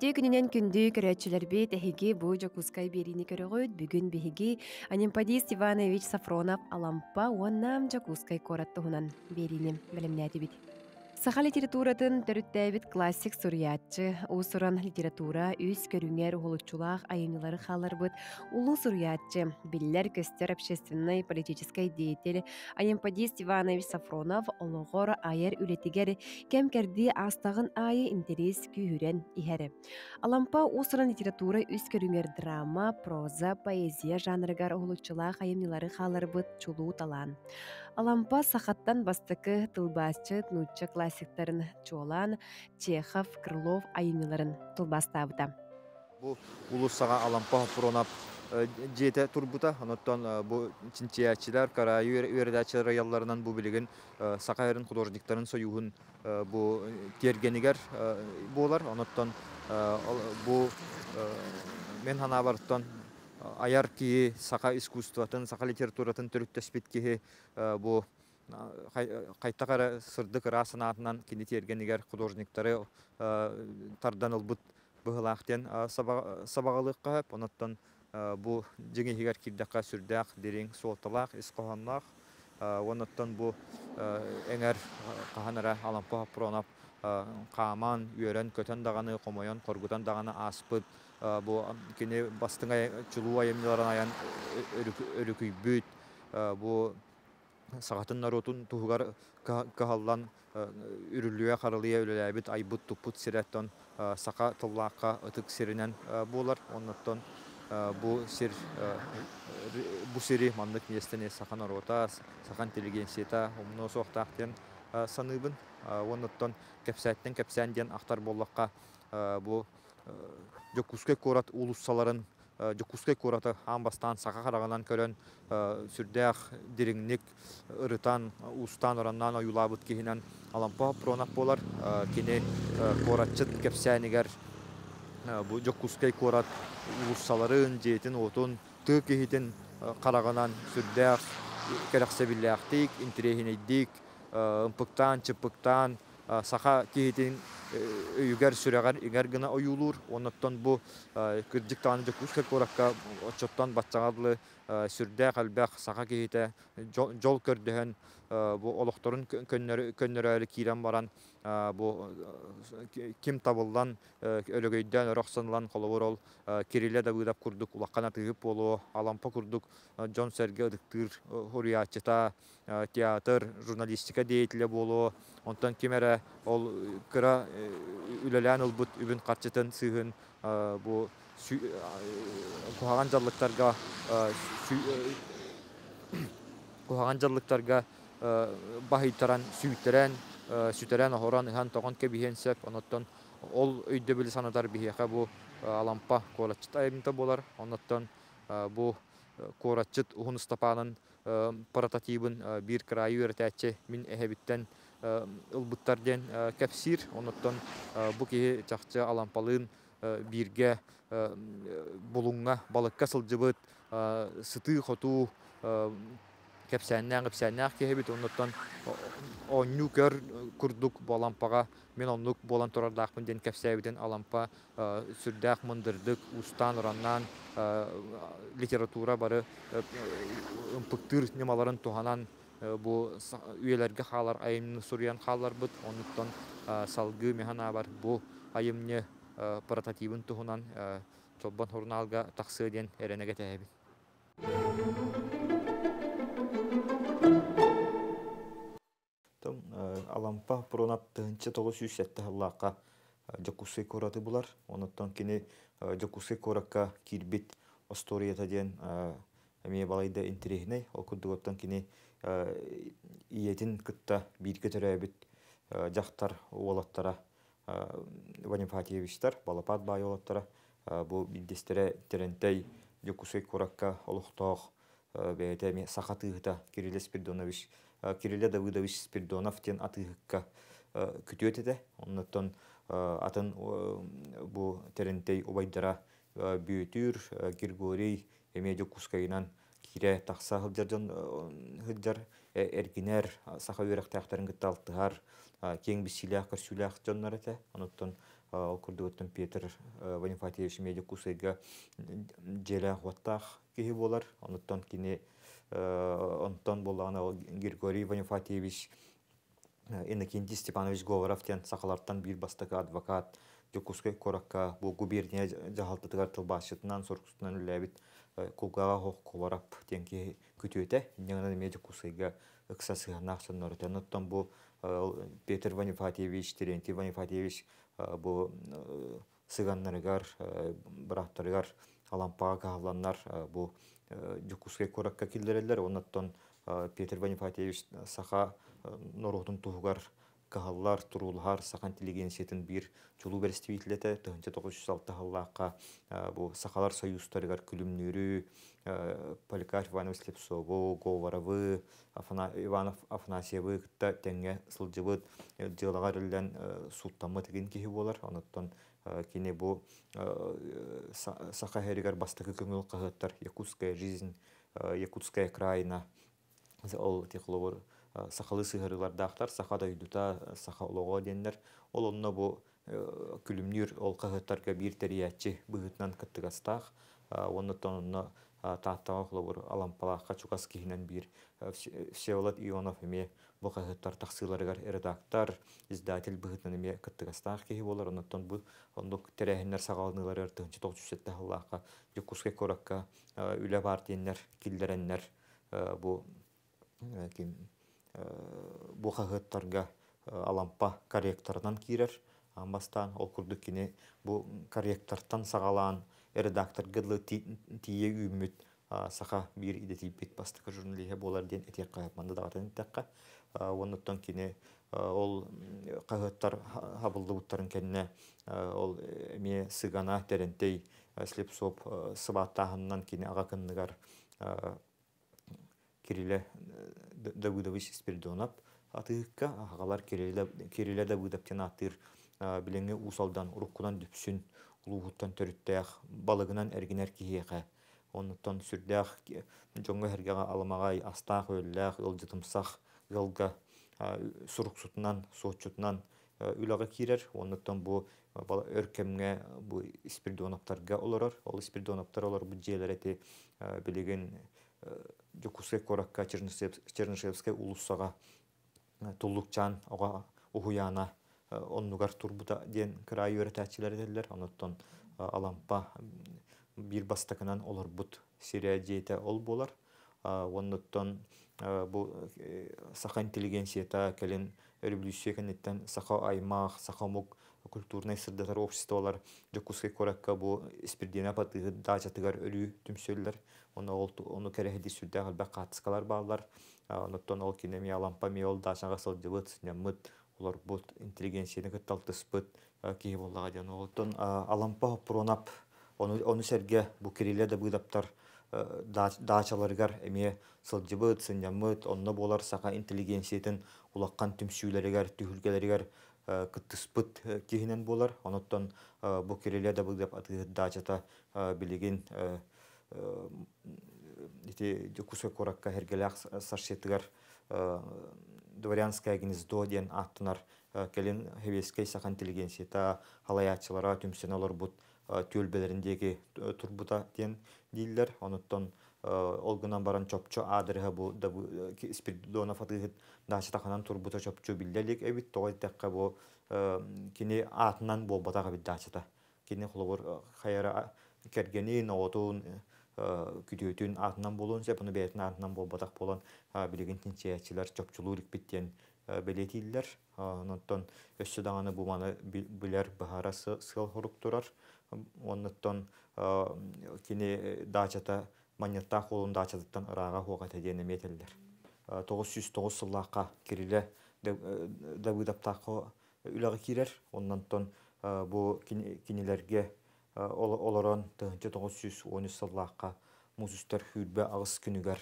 Үте күнінен күнді көрәтчілербе тәхеге бұ жокускай беріні көрігіт бүгін бихиги Анимпадис Иванович Сафронов алампа уаннам жокускай коратты хунан беріні Саха литературатын төрүттәбит классик сурьятчы, усуран литература үз көрүңер улутчулаах айымлары халарбыт, улуу сурьятчы, биллер көстер общественный политический деятель, аемпадист Иванович Сафронов ологор айыр үлетигер кемкерди астагын айы интерес күйүрен иһәре. Алампа усуран литература үз көрүңер драма, проза, поэзия жанрыгар улуччулах айымлары халарбыт чулуу талан. Алампа сахаттан бастыкы тылбасчы тнучча классиктарын Чолан, Чехов, Крылов айыныларын тылбастабыта. Бу саға алампа фронап жете э, турбута, оноттон э, бу чинчиячилер, кара үйерді үйердачилер аялларынан бу билигин э, сакайрын художниктарын союгун бұл тергенигер болар, оноттон бұл мен ханабарттан аяр кии сақа искусствотын сақа литературатын төрүттөспит э, бу кайта э, э, кара сырдык ыра санаатынан кини тиергенигер художниктары тарданылбыт ылбыт сабагалыкка онаттан бу жеңихигер кирдакка сүрдээх дириң суолталаах искохонноох онаттан бу эңер каханара алампо пронап қаман, үйерен көтен дағаны, қомойон, аспыт, бу кине бастыңа чулуу айымныларын аян өрүкүйбүт бу сагатын наротун тугар кахаллан үрүлүе харылыя өлөләбит айбут туппут сиреттон сака тыллаакка ытык сиринен булар онноттон бу сир бу сири маннык нестене, сахан орота сахан интеллигенцията умно соқтақтен саныбын онноттон кепсәттен кепсән диен ахтар боллаққа бу Э, жокускек корат улуссаларын э, жокускек кораты амбастан сақа караганан көрөн э, сүрдәх дириңник ырытан устан ураннан оюлабыт кихинен алампа пронак болар кини коратчыт кепсәнигер бу жокускей корат улуссаларын жетин отун тык кихитин караганан сүрдәх керексебилләхтик интерехинедик ымпыктан чыпыктан саха кихитин үйгер сүрегер үйгер гына оюлур оноттон бу э, кырдык тааны жокуш кер коракка отчоттан э, сүрдә калбак сага кейте жол көрдөһөн э, бу олокторун көннөрөлү кирен баран бу ким табылдан өлөгөйдөн ороксанылан колобор ол кириле да быдап курдук улаккана тыгып болу алампа курдук жон серге ыдыктыр хуриячыта театр журналистика деятеле болу онтон кимере ол кыра үләлән ылбыт үбін қатчытын сыйын бұл кухаған жаллықтарға кухаған жаллықтарға бахыйтаран сүйтерән сүтерән охоран ыһан тоғон кебиһенсек оноттон ол өйдө били санатар биһиэхэ бу алампа куораччыт айымта болар оноттон бу куораччыт ухун стапанын прототибын биир мен эртээччи ылбыттарден э, э, кәпсир, оныттан э, бұ кейі чақчы алампалын бирге бұлыңға балыққа сылжыбыт сыты хоту кәпсәннәң кәпсәннәң бит оннан онню көр курдук балампага мен оннук болан торардакмын ден кәпсәбитен алампа сүрдәк мындырдык устан ураннан литература бары ымпыктыр немаларын туханан Э, бу үйелерге халар айымны сурьян халар бут онуттан э, салгы механа бар бу айымны э, прототипын тухунан чоббан хурналга тахсы ден эренеге тәһәби Тон алампа пронат тынчы тогыз жүз сетте халлака жакусы кораты булар онуттан кини жакусы коракка кирбит осторията ден эме балайда интересный окудуготтан кини Э, иетин кытта бирге төрөбүт э, жактар уолаттара э, ванифатиевичтер балапат бай уолаттара бу билдестере терентей юкусой куракка олухтоох бээте сахатыыта кириле спирдонович кириле давыдович спирдонов тен атыыкка күтүөт эте атын бу терентей убайдара бүтүр гиргорий эме Кускайнан хире тахса хылжар жон э, хылжар э, эргинер саха үрек тахтарын гытта алтыгар кең бисилях көрсүлях жоннар эте онуттан ол курдугуттан Петр э, Ванифатьевич медик кусайга желя ғаттақ кихи болар онуттан кені онтон болана ол Григорий Ванифатьевич Иннокентий Степанович Говоров тен сахаларттан бир бастакы адвокат Дюкуской коракка бу губерния басшытынан сұрқысынан үлі әбіт кулгага холкуларап тенки күтүөте иннегана медик кусыйга ыкса сыгана сонноротен оттон бу Петр Ванифатьевич, Терентий Ванифатьевич бу сыганнарыгар, браттарыгар алампага каһаланнар бу жукуске коракка килдерелер. Онаттан Петр Ванифатьевич саха норутун тугар каһаллар турулхар сахан интеллигенциятын бир чулу берестибитлете тыһынча тоғыз жүз алты бу сахалар союзтарыгар күлүмнүрү поликар иванов Слепсову, говоровы иванов афанасьевы кытта теңе сылжыбыт жылаға э, элден э, суттамы деген киши болар онуттан э, кине бу саха херигер бастыкы көңүл кыһыттар якутская жизнь якутская краина ол тихловор Э, сахалы сыһырылардахтар саха да үйдүта э, саха олого диэннер ол онно бу э, күлүмнүр ол кыһыттарга биир тэриятчи быһытынан кыттыгастаах оннотон онно тааттаға құлабыр алампалаққа чукас кихинен бир Всеволод Ионов име бу кахыттар тақсыларыгар редактор издатель быхытнан име кыттыгастаах кихи болар оннаттан бу ондук терехиннер сагалынылар артынчы тоқчусетте халлааққа жукуске коракка үлә бар диеннер килдереннер бу ғыттарға э, алампа корректорынан кирер амбастан ол күрдік кене бұл корректордан сағалан редактор гыдлы тие үмүт саха бир идетип бит бастык болар ден әтер кайапманда да атан Оның оннуттан кине э, ол қағыттар э, хабылды бұттарын кенне ол ме сыгана терентей слепсоп сыбаттағыннан кине аға кириле э, Давыдович Спиридонов атыыкка агалар кириле Давыдовтен атыр билеңе усалдан уруккунан дүпсүн улугуттан төрүттөөх балыгынан эргинер киэхэ оннуттан сүрдээх жоңго хергега аламагай астаах өллээх ылжытымсах ылга суруксутунан суочутунан э, үлага кирер оныттан бу э, өркемге бу спирдоноптарга олорор ол спирдоноптар олор бу жээлер эти жокуске коракка чернышевске улуссага э, туллукчан оға ухуяна э, оннугар турбута диэн кырай үйрөтәчилер делер онуттон э, алампа бир олар олорбут сирия диэте ол болар онуттон бу саха интеллигенцията келин революция кенеттен саха аймақ, саха мук культурный сырдатар общество олар жокускай коракка бу спирдина патыгы дача тыгар өлүү түмсөллөр оны ол оны кереһди сүрдэ алба катыскалар баалар онуттан ол кинемия лампа меол дачага олар бут интеллигенцияны кытталтыспыт кии боллага диан олтон алампа пронап оны оны серге бу кириле да быдаптар дачаларгар эме сылдыбыт сынямыт онно болар сака интеллигенциятын улаккан түмсүүлөрүгөр түһүлгелеригер Э, кыттыспыт э, киһинен болар. Оноттон э, бу келеле да быгдап атыдачата билигин ити кусой коракка хергелях саршетыгар дворянское гнездо ден аттынар келин хевескей сахан интеллигенцията халаячылара түмсен олар бут төлбелеріндегі турбута ден дейілдер. Оноттон Э, олгынан баран чопчо адырыһа бу да бу э, спиридона фатыгыт дачатаханан турбута чопчо биллелик эбит тогой текка бу э, кини атынан болбатага бит дачата кини хулубур хаяра кергени ноотун күтүтүн атынан болун сеп уну бетин атынан болбатак болон билигин тинчечилер чопчулуулик биттен белетиллер онуттон бу маны билер бахара сыл хурук турар онуттон кини дачата маньятта қолында ачадыттан ыраға хуға тәдені метелдер. 909 э, сыллаққа кириле Давыдаптақы э, үлігі керер. оннан тон бұл кенелерге оларын 1913 сыллаққа музыстар хүрбе ағыс күнігер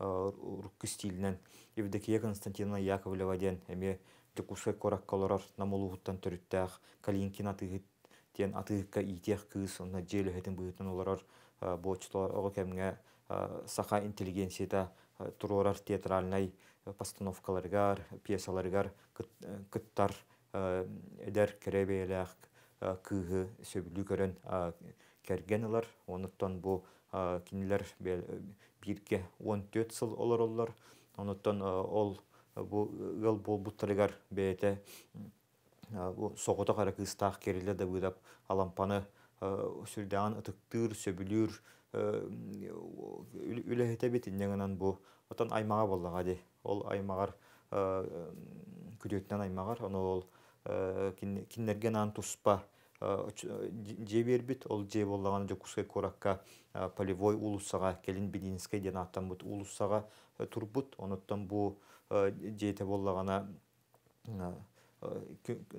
э, руккі стилінен Евдокия Константина Яковлеваден ден әме Текусай кораккаларар намолуғыттан түріттәғ, Калинкин атығыттен атығыққа итеғ кыз, онна жел бұйытын оларар Э, бочтор оғы э, саха сақа интеллигенцияда э, турорар театральный постановкаларгар, пьесаларгар кыттар эдер керебейләк кыһы сөбүлү көрөн керген алар. Онуттан бу кинилер бирге 14 сыл олар олар. Онуттан ол бу ыл бул буттарыгар бете соғыта қара керилер да бұйдап алампаны Э, сүрдәгән ытыктыр, сөбүлүр, э, үләһетә бит иннәгәнән бу. Отан аймага булдыга ди. Ол аймагар э, күдәктән аймагар, аны ол киннергән ан туспа жебербит ол же боллаган жокуска коракка полевой улусага келин бидинскай ден аттан бут улусага турбут, онуттан бу жете боллагана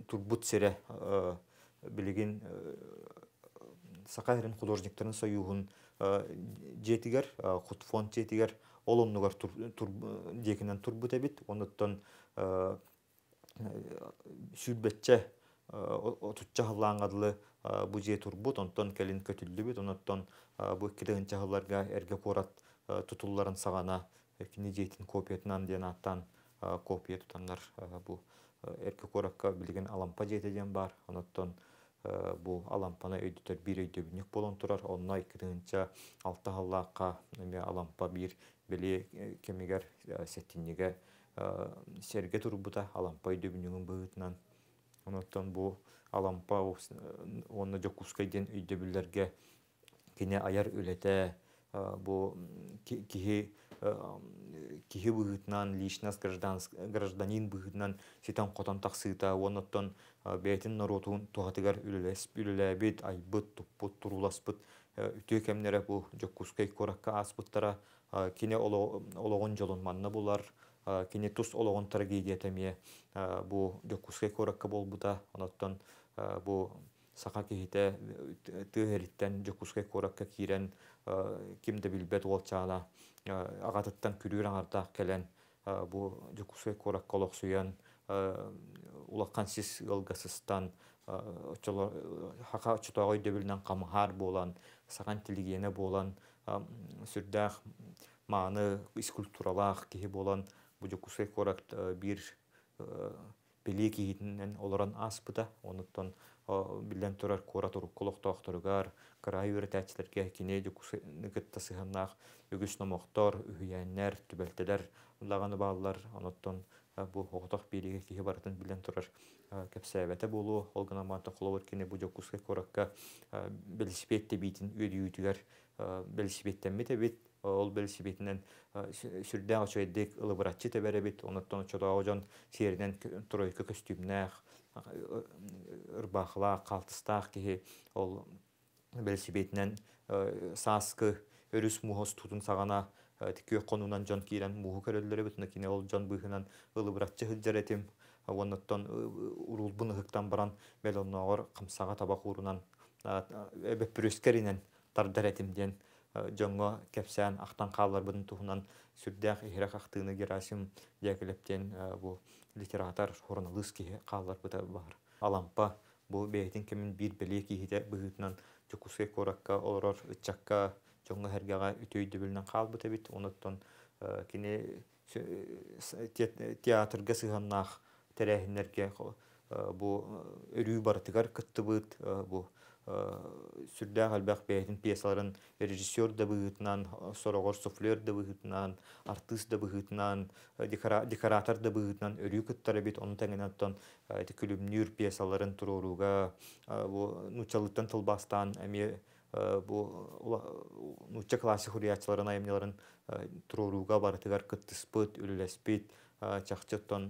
турбут сере билигин Сақайырын художниктерин союгун э, жетигер э, хут фонд жетигер олоннугар декинен турбут эбит ондуктан э, сүрбетче отутча хыллаангадылы бу же турбут онтон келин көтүллүбүт онтон бу эрге тутулларын сагана кини жетин копиятынан диен аттан копия тутандар бу эрке куракка билген алампа жетеден бар Э, бұл алампана өйдітер бір өйдөбінік болон тұрар, оннай кіріңінші алты халлаққа алампа бір біле э, кемегер э, сәттінеге серге бұта алампа өйдөбінігін бұғытынан. бұл алампа оны жокускайден кене аяр өлеті бо кихе кихе быһытынан личность гражданин быһытынан ситан қотан тақсыта уонаттан бээтин наротун тухатыгар үлелэсп үлелээбит айбыт туппут туруласпыт э, үтүө кемнере бу жоккускай коракка аспыттара кине ологон жолын манна булар кине тус ологон трагедия бу жоккускай коракка болбута оноттон бу сақа кихите тыһериттен жокускай куоракка киирен э, кимде билбет уолчаана э, агатыттан күрүүр аңардаах келен э, бу жокускай суян олоксуян улаккансис ылгасыстан хака очотоогой дөбүлнен камыхар болан саган тилигиэне болан сүрдээх мааны искультуралаах киһи болан бу жокускай куорак бир билии киһитинен олорон аспыта онуттон билен турар кура турук кулохтоохторугар кырай үрэтээчилерге кинеди кытта сыһыннаах үгүс номохтор үһүйээннэр түбэлтелер улаган бааллар оноттон э, бу оготох бириге киһи барытын билен турар э, кепсээбэте болуу ол гана маата холовор кине бу жоккуске коракка велосипедте э, биитин үйдүүтүгер велосипедтен бит ол велосипединен сүрдээх очойдык ылыбыраччы теберебит оноттон очотоожон сиеринен туройко көстүмнээх ырбахла қалтыстақ кеге ол белсибетинен э, саскы өрүс мухос тутун сагана э, тикүе конунан жон киирен муху көрөллөрө бүтүнө кине ол жон быыхынан ылыбыратчы хыджаретим э, онноттон урулбун ыхыктан баран бел қымсаға кымсага табак урунан тардар тардаретим диен жоңго кепсән ақтан қалар бұдын туғынан сүрдәк ерек ақтыны Герасим дәкелептен э, бұл литератор хорналыс ки қалар бұда бар. Алампа бұл бейтин кемін бір беле ки хиде бүгүтнән чукусе коракка олорор ычакка жоңго хергага үтөйдү бүлнән қал бұда бит онуттан э, кине э, театрга сыганнах бұл бу бар бартыгар кытты бұд бұл сүрдәк әлбәқ бәйтін пьесаларын режиссер да бұғытынан, сорағыр суфлер да бұғытынан, артист да бұғытынан, декоратор да бұғытынан өрі оның бет, оны күліп нүйір пьесаларын тұруруға, нучалыттан тұлбастан әме бұл нуча классик хуриятчыларын айымнеларын тұруруға барытығар күттіспіт, үліләспіт, чақчыттан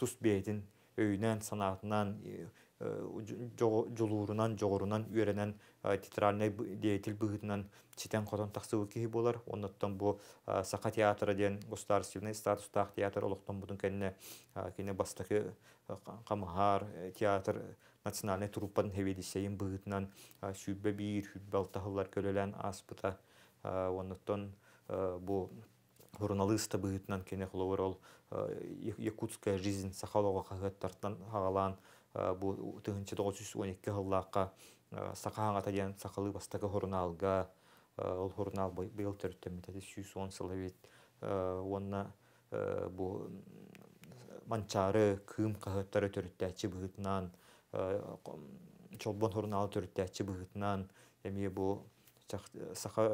тұс бәйтін, өйінен, санатынан, Э, жолуурунан жогорунан үйренен э, титральный деятель быгытынан читен котон таксыбы киһи болар онноттон бу э, сака театры деген государственный театр олохтон бутун кэнне кине бастыкы камахар театр национальный труппан хебедисейин быгытынан сүүббе биир сүүббе алтахыллар көлөлөн аспыта онноттон бу журналыста быгытынан кене холовор ол якутская жизнь сахалого кагаттартан хагалаан Э, бу тыгынчы 912 хыллаакка э, сакааңа таян сакалы ол э, хорнал быйыл төрттөмүтэ он бу манчары кым кахыттары төрттәчи быгытнан чолбон хорнал төрттәчи быгытнан эми бу саха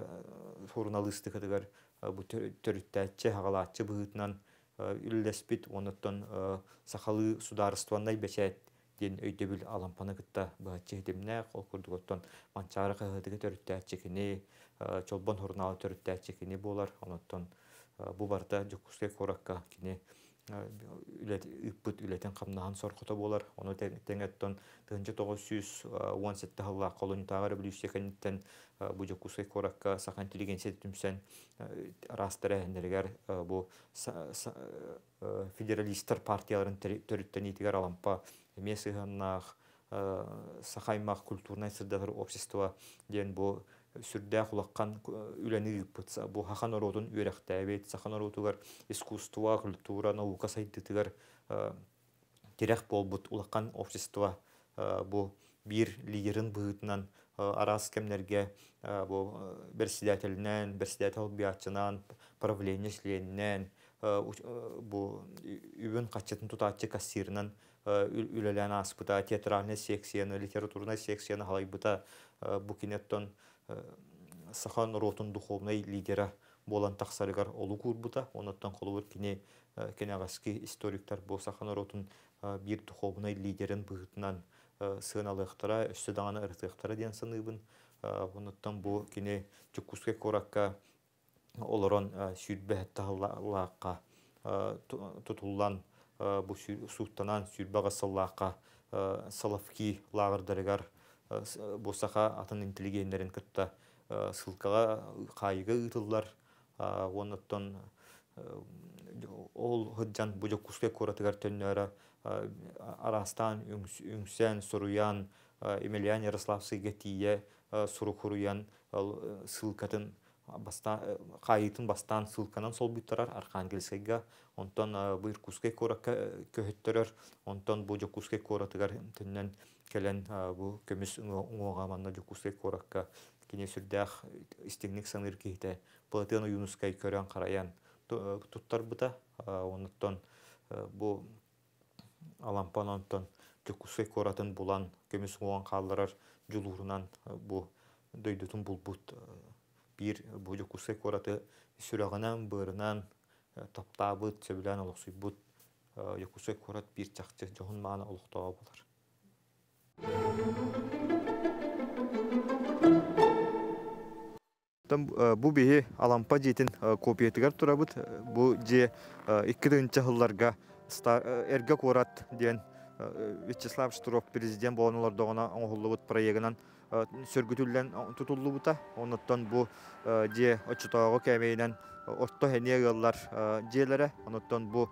хорналысты кыдыгар бу төрттәчи үлдеспит сахалы ден өйдөбүл алампаны кытта баатчы хитимне ол курдуготтон манчары кыһытыгы төрүттээччикини э, чолбон хурналы төрүттээччикини болар оноттон э, бу барда жукуске куракка кини ыппыт э, үлетен камнахан соркото болар ону теңеттон тыгынчы тогуз сүз уон сетте хылла колонитагары бүлүстекениттен бу жокуске коракка саха интеллигенция түмсен растыра энергер бу федералистер партияларын төрүттен итигер алампа месыгыннах э, сахаймах культурнай сырдагыр общество ден бу сүрдә хулаккан э, үләне бутса бу хахан оротун үрәхтә бит сахан оротугар искусство культура наука сайтытыгар э, терәх болбут улаккан общество бу бир лидерин быытынан арас кемнерге бу председательнен председатель биячынан правление членнен бу үбүн тутачы кассирынан үлелән аспыта театральный секцияны, литературный секцияны халайбыта бу кинеттон сахан ротун духовный лидера болан тақсарыгар олу курбута, онаттан қолуыр кине кенегаски историктар бұл сахан ротун бир духовный лидерін бұғытынан сыналықтыра, үсті даңаны ыртықтыра ден сыныбын, онаттан бу кине чукуске коракка олорон сүйтбәхетті лаққа тұтылған Э, бу суттанан сүрбага саллаакка э, салавки лагырдарыгар э, босаха атын интеллигенлерин кытта сылкага қайығы ыытыллар оннотон ол хыджан бужак куске коратыгар төннөра арастан үңсән соруян эмельян ярославский гетие Сұру құруян сылқатын баста э, қайытын бастан ссылканан сол бұйттарар архангельскайга онтон э, бұйыр куске кора көһөттөрөр онтон бу жокуске кора тыгар түннен келен э, бу көмүс уңоға манна жокуске коракка кине сүрдях истигник саныр кихте платена юнускай көрөн караян туттар бута онтон бу алампан онтон жокуске коратын булан көмүс уңоған каалырар жулуурунан бу дөйдөтүн булбут бир буду кусы кораты сүрәгынан бырынан таптабы сөбүлән олук бут якусы корат бир чакчы жоһун маана олуктоо болар Там бу бихи алампа жетин копиетигер турабыт бу же 2-нче жылларга эрге корат деген Вячеслав Штуров президент болонолордогона оңголубут проегинан сөргүтүллен тутуллубута онуттан бу же очтого кемейнен отто хене гыллар жээлере онуттан бу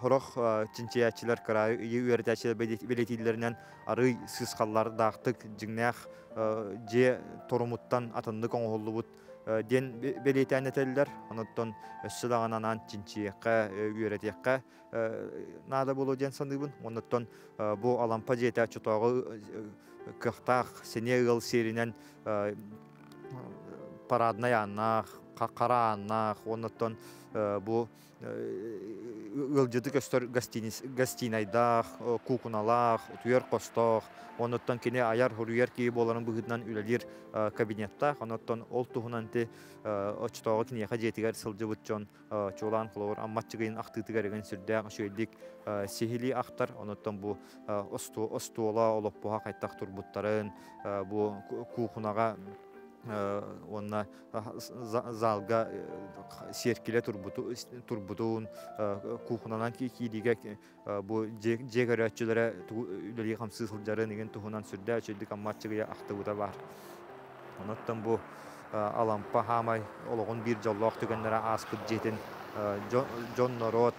хорох чинчиячилер кара үйөрдячилер белетилеринен ары сыскаллар даактык жиңнеах же торумуттан атындык коңголубут Э, ден белетән әтәлілер, оныттон өссілағананан чинчиекқа, э, үйретекқа э, нада болу ден бұн. оныттон бұл алампа жетә чутағы көқтақ, сене ғыл серінен парадына анақ, қарааннаах онытон э, бу ылжыды э, көстөр гостинайдаах э, кукуналаах туер костоох онытон кине аяр хуруяр кии боларын быһыдынан үлелир кабинеттаах оннотон ол туһунан ти очтоого киниэха жетигер сылдыбытчон чулаан кулоор амматчыгыйын ахтыытыгарыгын сүрдээх шүэлдик сихили ахтар онытон бу остуола олоппуха кайтах турбуттарын бу куухунага онна залга серкеле турбутуун кухунанан киидиге бу жегарачылара үлели хамсысылдары деген тухунан сүрдө чөлдүк амматчыгыя ахтыбыта бар оноттон бу алампа хамай олоғун бир жоллоох түгөннөрө аспыт жетин жон норот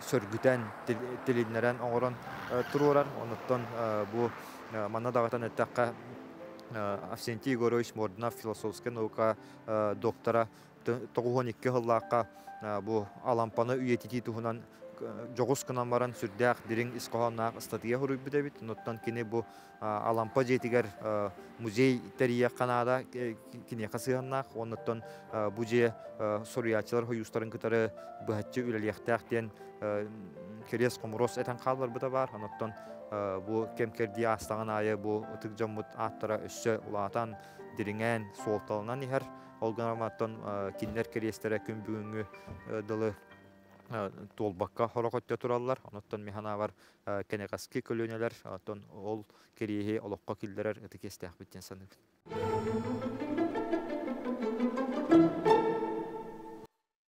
сөргүтен тилиннерен оңорон туруорар оноттон бу манна дагатан эттакка Авсентий Егорович Мордина философская наука доктора тоғуған икке хыллаққа бұл алампаны үйетети туһунан жоғус кынан баран сүрдәк дирин искоһанаак статья хуруй бит ноттан кине бу алампа жетигер музей терия канада кине қасығаннақ. онноттон бу же сурьячылар хуюстарын кытары быхатчы үлелиэхтээхтен керес комурос этен каалар быта бар оноттон Бұл кемкер астаган айы бу утук жоммут аттара өссө улаатан дириңен суолталынан ихер олганаматтан киннер керестере күн бүгүнгү дылы толбакка хорохотте тураллар онуттан механа бар кенегаски көлөнелер ол кериэхи олокко киллерер ытыкестеах биттен саныбын